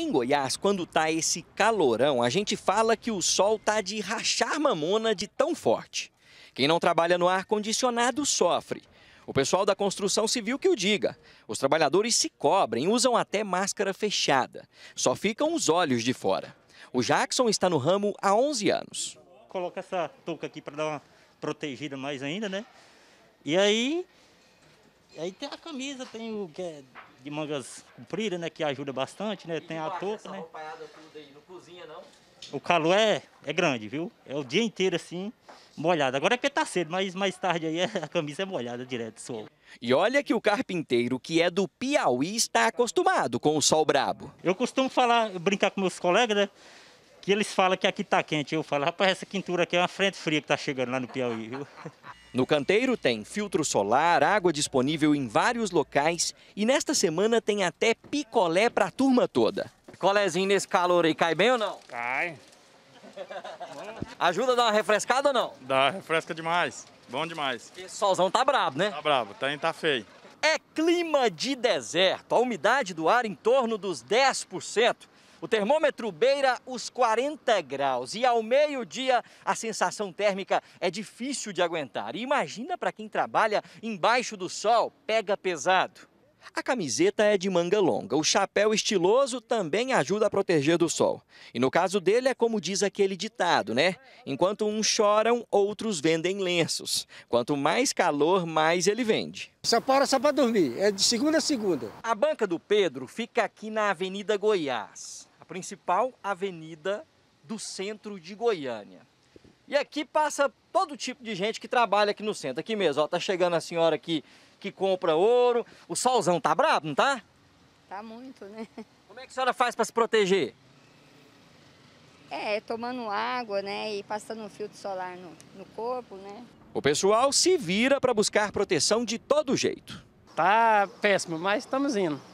Em Goiás, quando tá esse calorão, a gente fala que o sol tá de rachar mamona de tão forte. Quem não trabalha no ar condicionado sofre. O pessoal da construção civil que o diga. Os trabalhadores se cobrem, usam até máscara fechada. Só ficam os olhos de fora. O Jackson está no ramo há 11 anos. Coloca essa touca aqui para dar uma protegida mais ainda, né? E aí Aí tem a camisa, tem o que é de mangas compridas, né? Que ajuda bastante, né? E tem a touca, né? Aí, não cozinha, não? O calor é, é grande, viu? É o dia inteiro assim, molhado. Agora é que tá cedo, mas mais tarde aí a camisa é molhada direto, sol. E olha que o carpinteiro que é do Piauí está acostumado com o sol brabo. Eu costumo falar, brincar com meus colegas, né? Que eles falam que aqui tá quente. Eu falo, rapaz, essa quintura aqui é uma frente fria que tá chegando lá no Piauí, viu? No canteiro tem filtro solar, água disponível em vários locais e nesta semana tem até picolé para a turma toda. Picolézinho nesse calor aí cai bem ou não? Cai. Ajuda a dar uma refrescada ou não? Dá, refresca demais. Bom demais. Esse solzão tá brabo, né? Tá brabo, tá, tá feio. É clima de deserto. A umidade do ar em torno dos 10%. O termômetro beira os 40 graus e ao meio-dia a sensação térmica é difícil de aguentar. E imagina para quem trabalha embaixo do sol, pega pesado. A camiseta é de manga longa, o chapéu estiloso também ajuda a proteger do sol. E no caso dele é como diz aquele ditado, né? Enquanto uns choram, outros vendem lenços. Quanto mais calor, mais ele vende. Só para só para dormir, é de segunda a segunda. A banca do Pedro fica aqui na Avenida Goiás principal avenida do centro de Goiânia. E aqui passa todo tipo de gente que trabalha aqui no centro. Aqui mesmo, ó, tá chegando a senhora aqui que compra ouro. O solzão tá brabo, não tá? Tá muito, né? Como é que a senhora faz para se proteger? É, tomando água, né, e passando um filtro solar no, no corpo, né. O pessoal se vira para buscar proteção de todo jeito. Tá péssimo, mas estamos indo.